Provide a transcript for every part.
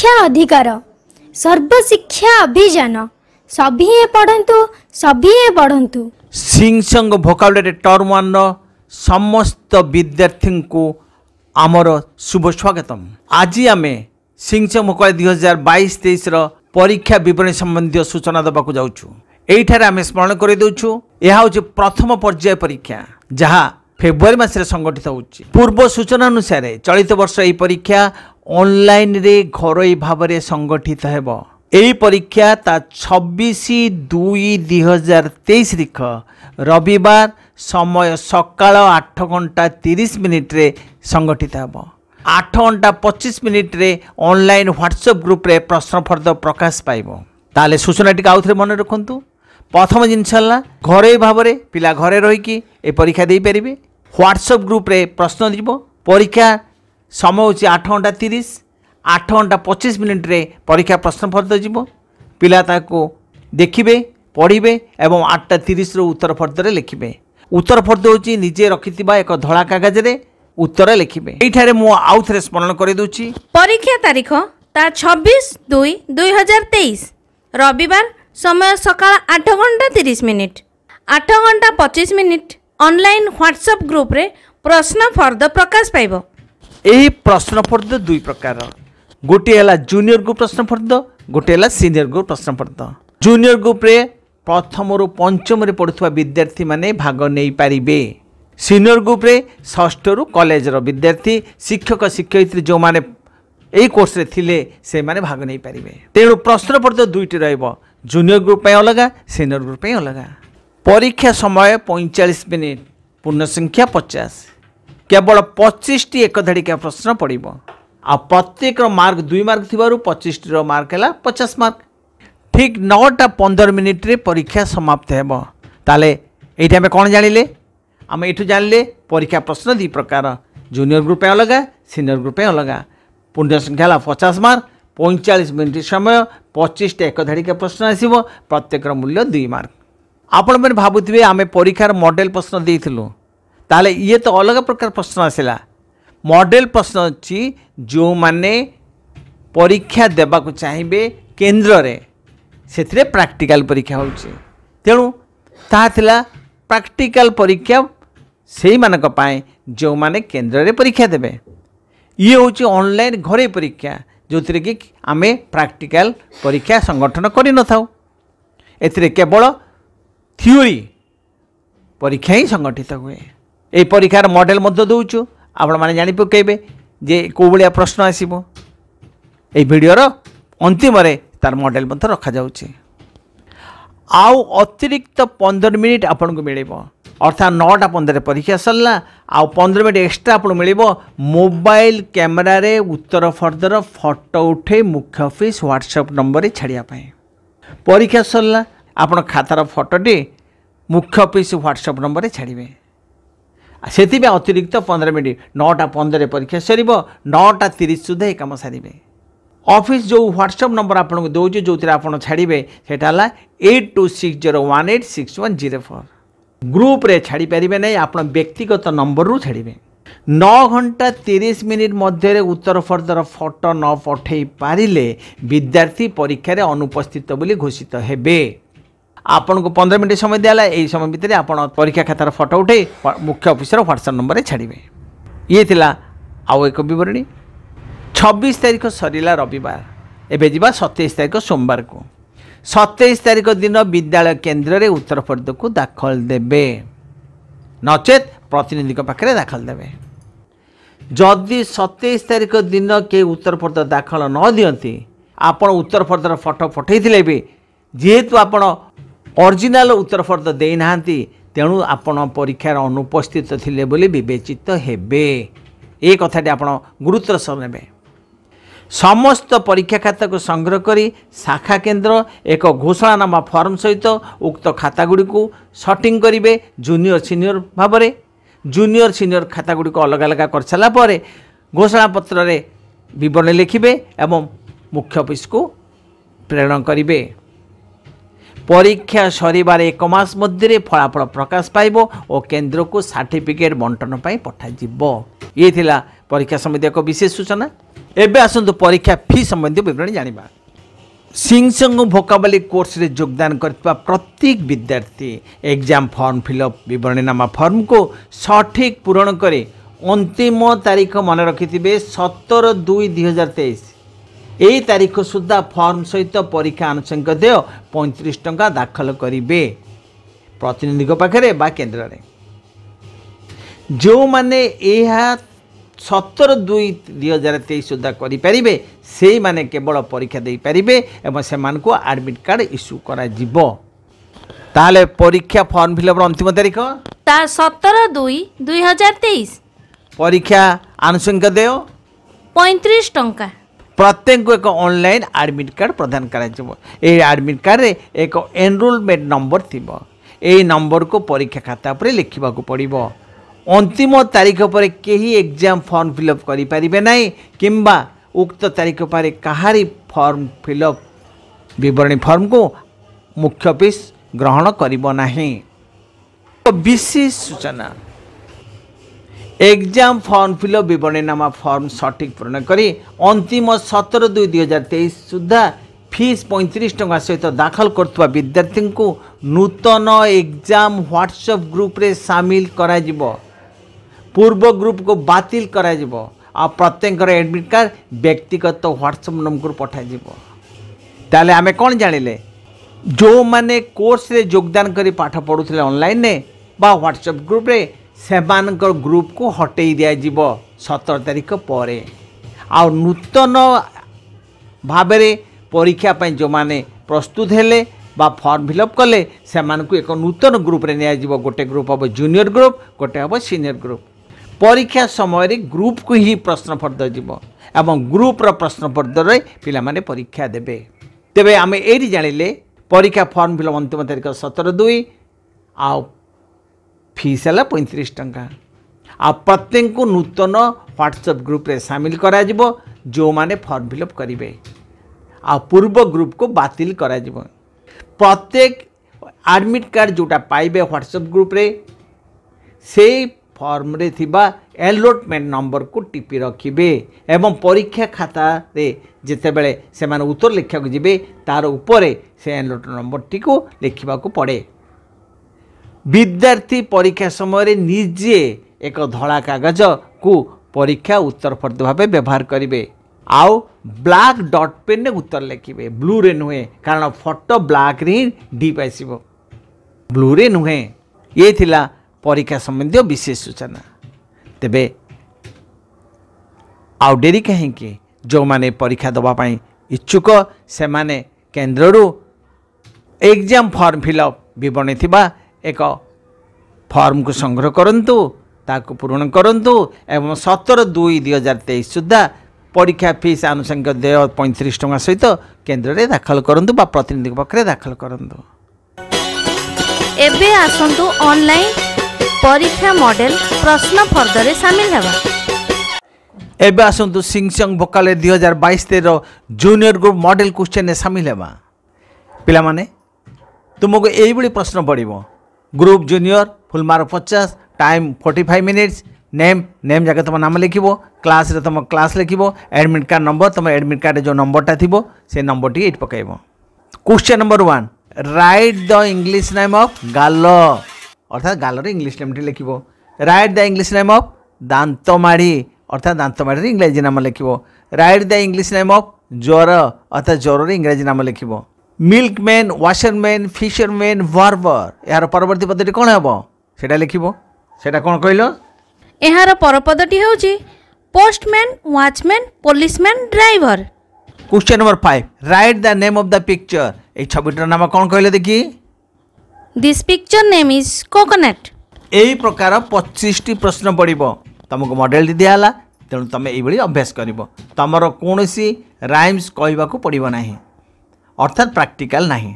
ଶିକ୍ଷା ଅଧିକାର ସର୍ବଶିକ୍ଷା ଅଭିଯାନ ସଭିଏଁ ପଢ଼ନ୍ତୁ ସଭିଏଁ ପଢ଼ନ୍ତୁ ସିଂସଙ୍ଗ ଭୋକାବୁଲାରୀ ଟର୍ମ ୱାନ୍ର ସମସ୍ତ ବିଦ୍ୟାର୍ଥୀଙ୍କୁ ଆମର ଶୁଭ ସ୍ୱାଗତମ ଆଜି ଆମେ ସିଂସଙ୍ଗ ଭୋକାଳୀ ଦୁଇ ହଜାର ବାଇଶ ତେଇଶର ପରୀକ୍ଷା ବିବରଣୀ ସମ୍ବନ୍ଧୀୟ ସୂଚନା ଦେବାକୁ ଯାଉଛୁ ଏଇଠାରେ ଆମେ ସ୍ମରଣ କରିଦେଉଛୁ ଏହା ହେଉଛି ପ୍ରଥମ ପର୍ଯ୍ୟାୟ ପରୀକ୍ଷା ଯାହା ଫେବୃଆରୀ ମାସରେ ସଂଗଠିତ ହେଉଛି ପୂର୍ବ ସୂଚନା ଅନୁସାରେ ଚଳିତ ବର୍ଷ ଏହି ପରୀକ୍ଷା ଅନଲାଇନ୍ରେ ଘରୋଇ ଭାବରେ ସଂଗଠିତ ହେବ ଏହି ପରୀକ୍ଷା ତା ଛବିଶ ଦୁଇ ଦୁଇହଜାର ତେଇଶ ତାରିଖ ରବିବାର ସମୟ ସକାଳ ଆଠ ଘଣ୍ଟା ତିରିଶ ମିନିଟ୍ରେ ସଂଗଠିତ ହେବ ଆଠ ଘଣ୍ଟା ପଚିଶ ମିନିଟ୍ରେ ଅନଲାଇନ୍ ହ୍ୱାଟ୍ସଆପ୍ ଗ୍ରୁପ୍ରେ ପ୍ରଶ୍ନ ପ୍ରକାଶ ପାଇବ ତାହେଲେ ସୂଚନା ଟିକେ ଆଉଥରେ ମନେ ରଖନ୍ତୁ ପ୍ରଥମ ଜିନିଷ ହେଲା ଘରୋଇ ଭାବରେ ପିଲା ଘରେ ରହିକି ଏ ପରୀକ୍ଷା ଦେଇପାରିବେ ହ୍ୱାଟ୍ସଆପ୍ ଗ୍ରୁପ୍ରେ ପ୍ରଶ୍ନ ଯିବ ପରୀକ୍ଷା ସମୟ ହେଉଛି ଆଠ ଘଣ୍ଟା ତିରିଶ ଆଠ ଘଣ୍ଟା ପଚିଶ ମିନିଟ୍ରେ ପରୀକ୍ଷା ପ୍ରଶ୍ନପତ୍ର ଯିବ ପିଲା ତାକୁ ଦେଖିବେ ପଢ଼ିବେ ଏବଂ ଆଠଟା ତିରିଶରୁ ଉତ୍ତର ଫର୍ଦ୍ଦରେ ଲେଖିବେ ଉତ୍ତର ଫର୍ଦ୍ଦ ହେଉଛି ନିଜେ ରଖିଥିବା ଏକ ଧଳା କାଗଜରେ ଉତ୍ତର ଲେଖିବେ ଏଇଠାରେ ମୁଁ ଆଉ ଥରେ ସ୍ମରଣ କରିଦେଉଛି ପରୀକ୍ଷା ତାରିଖ ତା ଛବିଶ ଦୁଇ ଦୁଇ ହଜାର ତେଇଶ ରବିବାର ସମୟ ସକାଳ ଆଠ ଘଣ୍ଟା ତିରିଶ ମିନିଟ୍ ଆଠ ଘଣ୍ଟା ପଚିଶ ମିନିଟ୍ ଅନଲାଇନ୍ ହ୍ୱାଟ୍ସଆପ୍ ଗ୍ରୁପ୍ରେ ପ୍ରଶ୍ନ ଫର୍ଦ୍ଦ ପ୍ରକାଶ ପାଇବ ଏହି ପ୍ରଶ୍ନ ଫର୍ଦ୍ଦ ଦୁଇ ପ୍ରକାର ଗୋଟିଏ ହେଲା ଜୁନିୟର ଗ୍ରୁପ୍ ପ୍ରଶ୍ନ ଫର୍ଦ୍ଦ ଗୋଟିଏ ହେଲା ସିନିୟର ଗ୍ରୁପ୍ ପ୍ରଶ୍ନ ଫର୍ଦ୍ଦ ଜୁନିୟର ଗ୍ରୁପ୍ରେ ପ୍ରଥମରୁ ପଞ୍ଚମରେ ପଢ଼ୁଥିବା ବିଦ୍ୟାର୍ଥୀମାନେ ଭାଗ ନେଇପାରିବେ ସିନିୟର ଗ୍ରୁପ୍ରେ ଷଷ୍ଠରୁ କଲେଜର ବିଦ୍ୟାର୍ଥୀ ଶିକ୍ଷକ ଶିକ୍ଷୟିତ୍ରୀ ଯେଉଁମାନେ এই কোর্সে থিলে সেমানে ভাগ নেই পারিবে তেণু প্রশ্নপত্র দুইটি রহব জুনিয়র গ্রুপ পাই অলগা সিনিয়র গ্রুপ পাই অলগা পরীক্ষা সময় পঁয়চাশ মিনিট পূর্ণ সংখ্যা পচাশ কেবল পঁচিশটি একধাড়িকা প্রশ্ন পড়ব আত্যেকর মার্ক দুই মার্ক থাকার পঁচিশটির মার্ক হল পচাশ মার্ক ঠিক নটা পনের মিনিট্রে পরীক্ষা সমাপ্ত হব তাহলে এইটি আমি কম জাঁলে আমি এটু জাঁলে পরীক্ষা প্রশ্ন দুই প্রকার জুনিয়র গ্রুপে অলগা সিনিয়র গ্রুপে অলগা পূর্ণ সংখ্যা হল পচাশ মার্ক পঁয়চাশ মিনিট সময় পঁচিশটা একধাড়িকা প্রশ্ন আসব ପ୍ରତ୍ୟେକର মূল্য দুই মার্ক আপনার ভাবুবে আমি পরীক্ষার মডেল প্রশ্ন দিয়েছিলাম ତାହେଲେ ଇଏ ତ ଅଲଗା ପ୍ରକାର ପ୍ରଶ୍ନ ଆସିଲା ମଡ଼େଲ ପ୍ରଶ୍ନ ଅଛି ଯେଉଁମାନେ ପରୀକ୍ଷା ଦେବାକୁ ଚାହିଁବେ କେନ୍ଦ୍ରରେ ସେଥିରେ ପ୍ରାକ୍ଟିକାଲ ପରୀକ୍ଷା ହେଉଛି ତେଣୁ ତାହା ଥିଲା ପ୍ରାକ୍ଟିକାଲ ପରୀକ୍ଷା ସେଇମାନଙ୍କ ପାଇଁ ଯେଉଁମାନେ କେନ୍ଦ୍ରରେ ପରୀକ୍ଷା ଦେବେ ଇଏ ହେଉଛି ଅନଲାଇନ୍ ଘରୋଇ ପରୀକ୍ଷା ଯେଉଁଥିରେ କି ଆମେ ପ୍ରାକ୍ଟିକାଲ ପରୀକ୍ଷା ସଂଗଠନ କରିନଥାଉ ଏଥିରେ କେବଳ ଥିଓରି ପରୀକ୍ଷା ହିଁ ସଂଗଠିତ ହୁଏ এই পরীক্ষার মডেল মধ্যে দেছু আপনার জাঁ পকাইবে যে কেউভাবে প্রশ্ন আসব এই ভিডিওর অন্তিমরে তার মডেল মধ্যে রখা যাচ্ছে আউ অতিরিক্ত পনেরো মিনিট আপনার মিলব অর্থাৎ নটা পনেরে পরীক্ষা সরলা আউ পনেরো মিনিট এক্সট্রা আপনার মিলব মোবাইল ক্যামেরার উত্তর ফর্দর ফটো উঠে মুখ্য অফিস হোয়াটসঅপ নম্বরে ছাড়া পরীক্ষা সরলা আপনার খাতার ফটোটি মুখ্য অফিস হোয়াটসঅপ নম্বরে ছাড়বে ସେଥିପାଇଁ ଅତିରିକ୍ତ ପନ୍ଦର ମିନିଟ୍ ନଅଟା ପନ୍ଦରରେ ପରୀକ୍ଷା ସରିବ ନଅଟା ତିରିଶ ସୁଦ୍ଧା ଏ କାମ ସାରିବେ ଅଫିସ୍ ଯେଉଁ ହ୍ୱାଟ୍ସଆପ୍ ନମ୍ବର ଆପଣଙ୍କୁ ଦେଉଛି ଯେଉଁଥିରେ ଆପଣ ଛାଡ଼ିବେ ସେଇଟା ହେଲା eight two six zero one eight six one zero four ଗ୍ରୁପ୍ରେ ଛାଡ଼ିପାରିବେ ନାହିଁ ଆପଣ ବ୍ୟକ୍ତିଗତ ନମ୍ବରରୁ ଛାଡ଼ିବେ ନଅ ଘଣ୍ଟା ତିରିଶ ମିନିଟ୍ ମଧ୍ୟରେ ଉତ୍ତର ଫର୍ଦ୍ଦର ଫଟୋ ନ ପଠାଇ ପାରିଲେ ବିଦ୍ୟାର୍ଥୀ ପରୀକ୍ଷାରେ ଅନୁପସ୍ଥିତ ବୋଲି ଘୋଷିତ ହେବେ ଆପଣଙ୍କୁ ପନ୍ଦର ମିନିଟ୍ ସମୟ ଦିଆଗଲା ଏହି ସମୟ ଭିତରେ ଆପଣ ପରୀକ୍ଷା ଖାତାର ଫଟୋ ଉଠାଇ ମୁଖ୍ୟ ଅଫିସର ହ୍ୱାଟ୍ସଆପ୍ ନମ୍ବରରେ ଛାଡ଼ିବେ ଇଏ ଥିଲା ଆଉ ଏକ ବିବରଣୀ ଛବିଶ ତାରିଖ ସରିଲା ରବିବାର ଏବେ ଯିବା ସତେଇଶ ତାରିଖ ସୋମବାରକୁ ସତେଇଶ ତାରିଖ ଦିନ ବିଦ୍ୟାଳୟ କେନ୍ଦ୍ରରେ ଉତ୍ତରପ୍ରଦକୁ ଦାଖଲ ଦେବେ ନଚେତ୍ ପ୍ରତିନିଧିଙ୍କ ପାଖରେ ଦାଖଲ ଦେବେ ଯଦି ସତେଇଶ ତାରିଖ ଦିନ କେହି ଉତ୍ତରପ୍ରଦ ଦାଖଲ ନ ଦିଅନ୍ତି ଆପଣ ଉତ୍ତରପ୍ରଦର ଫଟୋ ପଠାଇଥିଲେ ବି ଯେହେତୁ ଆପଣ ଅରିଜିନାଲ ଉତ୍ତର ଫର୍ଦ୍ଦ ଦେଇନାହାନ୍ତି ତେଣୁ ଆପଣ ପରୀକ୍ଷାରେ ଅନୁପସ୍ଥିତ ଥିଲେ ବୋଲି ବିବେଚିତ ହେବେ ଏ କଥାଟି ଆପଣ ଗୁରୁତ୍ୱର ସହ ନେବେ ସମସ୍ତ ପରୀକ୍ଷା ଖାତାକୁ ସଂଗ୍ରହ କରି ଶାଖା କେନ୍ଦ୍ର ଏକ ଘୋଷଣାନାମା ଫର୍ମ ସହିତ ଉକ୍ତ ଖାତାଗୁଡ଼ିକୁ ସଟିଂ କରିବେ ଜୁନିୟର ସିନିୟର ଭାବରେ ଜୁନିୟର ସିନିୟର ଖାତା ଖାତାଗୁଡ଼ିକୁ ଅଲଗା ଅଲଗା କରିସାରିଲା ପରେ ଘୋଷଣାପତ୍ରରେ ବିବରଣୀ ଲେଖିବେ ଏବଂ ମୁଖ୍ୟ ଅଫିସ୍କୁ ପ୍ରେରଣ କରିବେ ପରୀକ୍ଷା ସରିବାରେ ଏକ ମାସ ମଧ୍ୟରେ ଫଳାଫଳ ପ୍ରକାଶ ପାଇବ ଓ କେନ୍ଦ୍ରକୁ ସାର୍ଟିଫିକେଟ୍ ବଣ୍ଟନ ପାଇଁ ପଠାଯିବ ଇଏ ଥିଲା ପରୀକ୍ଷା ସମ୍ବନ୍ଧୀୟ ଏକ ବିଶେଷ ସୂଚନା ଏବେ ଆସନ୍ତୁ ପରୀକ୍ଷା ଫି ସମ୍ବନ୍ଧୀୟ ବିବରଣୀ ଜାଣିବା ସିଂସଙ୍ଗ ଭୋକାବାଲି କୋର୍ସରେ ଯୋଗଦାନ କରିଥିବା ପ୍ରତ୍ୟେକ ବିଦ୍ୟାର୍ଥୀ ଏକ୍ଜାମ୍ ଫର୍ମ ଫିଲ୍ଅପ୍ ବିବରଣୀନାମା ଫର୍ମକୁ ସଠିକ୍ ପୂରଣ କରି ଅନ୍ତିମ ତାରିଖ ମନେ ରଖିଥିବେ ସତର ଦୁଇ ଦୁଇହଜାର ତେଇଶ এই ତାରିଖ ସୁଦ୍ଧା ଫର୍ମ ସହିତ ପରୀକ୍ଷା ଆନୁଷଙ୍ଗିକ ଦେୟ ପଇଁତିରିଶ ଟଙ୍କା ଦାଖଲ କରିବେ ପ୍ରତିନିଧିଙ୍କ ପାଖରେ ବା କେନ୍ଦ୍ରରେ ଯେଉଁମାନେ ଏହା ସତର ଦୁଇ ଦୁଇ ହଜାର ତେଇଶ ସୁଦ୍ଧା କରିପାରିବେ ସେଇମାନେ କେବଳ ପରୀକ୍ଷା ଦେଇପାରିବେ ଏବଂ ସେମାନଙ୍କୁ ଆଡ଼ମିଟ୍ କାର୍ଡ଼ ଇସ୍ୟୁ କରାଯିବ ତାହେଲେ ପରୀକ୍ଷା ଫର୍ମ ଫିଲ୍ଅପ୍ର ଅନ୍ତିମ ତାରିଖ ତା ସତର ଦୁଇ ଦୁଇ ହଜାର ତେଇଶ ପରୀକ୍ଷା ଆନୁଷଙ୍ଗିକ ଦେୟ ପଇଁତିରିଶ ଟଙ୍କା ପ୍ରତ୍ୟେକଙ୍କୁ ଏକ ଅନଲାଇନ୍ ଆଡ଼ମିଟ୍ କାର୍ଡ଼ ପ୍ରଦାନ କରାଯିବ ଏହି ଆଡ଼ମିଟ୍ କାର୍ଡ଼ରେ ଏକ ଏନରୋଲମେଣ୍ଟ ନମ୍ବର ଥିବ ଏହି ନମ୍ବରକୁ ପରୀକ୍ଷା ଖାତା ଉପରେ ଲେଖିବାକୁ ପଡ଼ିବ ଅନ୍ତିମ ତାରିଖ ପରେ କେହି ଏକ୍ଜାମ୍ ଫର୍ମ ଫିଲଅପ୍ କରିପାରିବେ ନାହିଁ କିମ୍ବା ଉକ୍ତ ତାରିଖ ପରେ କାହାରି ଫର୍ମ ଫିଲଅପ୍ ବିବରଣୀ ଫର୍ମକୁ ମୁଖ୍ୟ ଅଫିସ୍ ଗ୍ରହଣ କରିବ ନାହିଁ ବିଶେଷ ସୂଚନା এক্সাম ফর্ম ফিল বিবরণীনামা ফর্ম সঠিক পূরণ করে অন্তিম সতের দুই দুই হাজার তেইশ সুদ্ধা ফিস পঁয়ত্রিশ টঙ্কা সহিত দাখল করুবা বিদ্যার্থী নূতন এক্সাম হোয়াটসঅপ গ্রুপে সামিল করা পূর্ব গ্রুপকে বাতিল করা প্রত্যেকর এডমিট কার্ড ব্যক্তিগত হোয়াটসঅপ নম্বরকে পঠাযি তাহলে আমি কম জাঁলে যে কোর্সে যোগদান করে পাঠ পড়ুলে অনলাইনে বা হোয়াটসঅপ গ্রুপে ସେମାନଙ୍କର ଗ୍ରୁପ୍କୁ ହଟେଇ ଦିଆଯିବ ସତର ତାରିଖ ପରେ ଆଉ ନୂତନ ଭାବରେ ପରୀକ୍ଷା ପାଇଁ ଯେଉଁମାନେ ପ୍ରସ୍ତୁତ ହେଲେ বা ফর্ম ফিল আপ কলে সে এক নূতন গ্রুপে নিয়ে গোটে গ্রুপ হব জুনিয়র গ্রুপ গোটে হব সিনিয়র গ্রুপ পরীক্ষা সময়ের গ্রুপকু হি প্রশ্ন ফর্দ যাব এবং গ্রুপর প্রশ্ন ফর্দরে পিলামানে পরীক্ষা দেবে তেবে আমি এইটি জাঁলে পরীক্ষা ফর্ম ফিল অন্তিম তারিখ সতের দুই আ ফিস হল পঁয়ত্রিশ টঙ্কা আত্যেক নূতন হোয়াটসঅপ গ্রুপে সামিল করা যে ফর্ম ফিল আপ করবে আূর্ব গ্রুপকে বাতিল করা প্রত্যেক আডমিট কার্ড যেটা পাইবে হোয়াটসঅপ গ্রুপে সেই ফর্মরে থিবা এনরোলমেন্ট নম্বরকু টিপি রাখবে এবং পরীক্ষা খাতারে যেতবে সে উত্তর লেখা যাবে তার উপরে সে এনরোল নম্বরটি লেখা পড়ে विद्यार्थी परीक्षा समय निजे एक धड़ा कागज को परीक्षा उत्तर फर्द भाव व्यवहार करेंगे आउ ब्लाक डट पेन उत्तर लिखे ब्लू नुहे कारण फटो ब्लाक ही डीप आस ब्लू नुहे ये थिला परीक्षा सम्बन्धी विशेष सूचना तेबे आउ डेरी कहीं जो माने परीक्षा दवापाई इच्छुक से मैंने केन्द्र एग्जाम फर्म फिलअप बरणी ଏକ ଫର୍ମକୁ ସଂଗ୍ରହ କରନ୍ତୁ ତାକୁ ପୂରଣ କରନ୍ତୁ ଏବଂ ସତର ଦୁଇ ଦୁଇ ହଜାର ତେଇଶ ସୁଦ୍ଧା ପରୀକ୍ଷା ଫିସ୍ ଆନୁଷଙ୍ଗିକ ଦେୟ ପଇଁତିରିଶ ଟଙ୍କା ସହିତ କେନ୍ଦ୍ରରେ ଦାଖଲ କରନ୍ତୁ ବା ପ୍ରତିନିଧିଙ୍କ ପକ୍ଷରେ ଦାଖଲ କରନ୍ତୁ ଏବେ ଆସନ୍ତୁ ଅନଲାଇନ୍ ପରୀକ୍ଷା ମଡେଲ ପ୍ରଶ୍ନ ଫର୍ଦ୍ଦରେ ସାମିଲ ହେବା ଏବେ ଆସନ୍ତୁ ସିଙ୍ଗସଙ୍ଗ ଭୋକାଲରେ ଦୁଇ ହଜାର ବାଇଶ ତେର ଜୁନିୟର ଗ୍ରୁପ୍ ମଡେଲ କ୍ୱେଶ୍ଚେନରେ ସାମିଲ ହେବା ପିଲାମାନେ ତୁମକୁ ଏଇଭଳି ପ୍ରଶ୍ନ ପଡ଼ିବ ग्रुप जूनियर फुल मार्क पचास time forty five minutes name name जाके तुम नाम लिख क्लास तुम क्लास लिख एडमिट कार्ड नंबर तुम एडमिट कार्ड जो नंबरटा थी से नंबर टी ये question number one write the English name of गाल अर्थात गालर इंग्लीश नेम टी लिख write the English name of दांतमाड़ी अर्थात दांतमाड़ी इंग्राजी नाम लिख write the English name of জ্বর অর্থাৎ জ্বরের ইংরাজি নাম লিখব ମିଲ୍କମ୍ୟାନ୍ ୱାସରମ୍ୟାନ୍ ଫିସରମ୍ୟାନ୍ ବର୍ବର ଏହାର ପରବର୍ତ୍ତୀ ପଦଟି କ'ଣ ହେବ ସେଇଟା ଲେଖିବ ସେଇଟା କ'ଣ କହିଲ ଏହାର ପରପଦଟି ହେଉଛି postman watchman policeman driver question number five write the name of the picture এই ছবিটার নাম কোন কইলে দেখি this picture name is coconut এই প্রকার 25 টি প্রশ্ন পড়িব তোমাকে মডেল দিয়া হলা তেণু তুমি এইভাবে অভ্যাস করিব তোমার কোণী রাইমস কইবাকু পড়িব নাহি অর্থাৎ প্র্যাকটিক্যাল ନାହିଁ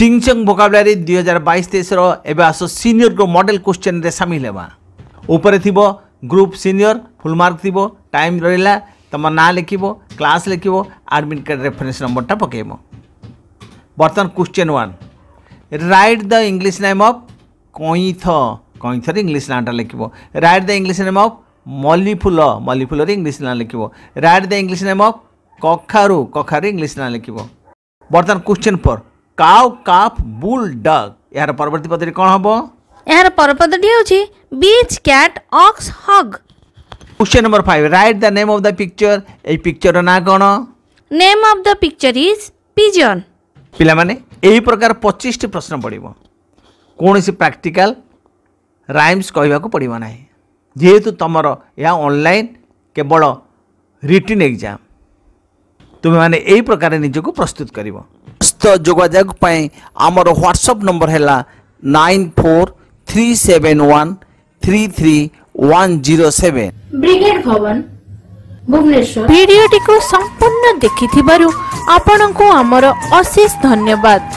চিংচং ভোকাবুলারি দুই হাজার বাইশ তেইশর এবে আস সিনিয়র মডেল কোশ্চেন্রে সামিল হওয়া উপরে থিব গ্রুপ সিনিয়র ফুল মার্ক থিব টাইম রহিলা ତମ ନାଁ ଲେଖିବ କ୍ଲାସ୍ ଲେଖିବ ଆଡ଼ମିଟ୍ କାର୍ଡ଼ ରେଫରେନ୍ସ ନମ୍ବରଟା ପକାଇବ ବର୍ତ୍ତମାନ question one write the English name of କଇଁଥ କଇଁ ଥରେ ଇଂଲିଶ ନାଁଟା ଲେଖିବ write the English name of ମଲ୍ଲିଫୁଲ ମଲ୍ଲିଫୁଲରେ ଇଂଲିଶ ନାଁ ଲେଖିବ write the English name of କଖାରୁ କଖାରୁ ଇଂଲିଶ ନାଁ ଲେଖିବ ବର୍ତ୍ତମାନ question four cow calf bull dog ଏହାର ପରବର୍ତ୍ତୀ ପଦଟି କ'ଣ ହେବ ଏହାର ପରପଦଟି ହେଉଛି bitch cat ox hog question number five write the name of the picture ए पिक्चर ना कौन name of the picture is pigeon पिला माने एही प्रकार 25 टी प्रश्न पड़िबो कोनोसी प्रैक्टिकल रैम्स कह पड़ना जीतु तुम यह अनल केवल रिटर्न एग्जाम तुम्हें यही प्रकार निजक प्रस्तुत कर जोजग ह्वाट्सअप नंबर है nine four three seven one three three one zero seven brigade भवन भिडटी संपूर्ण देखी थी को अशेष धन्यवाद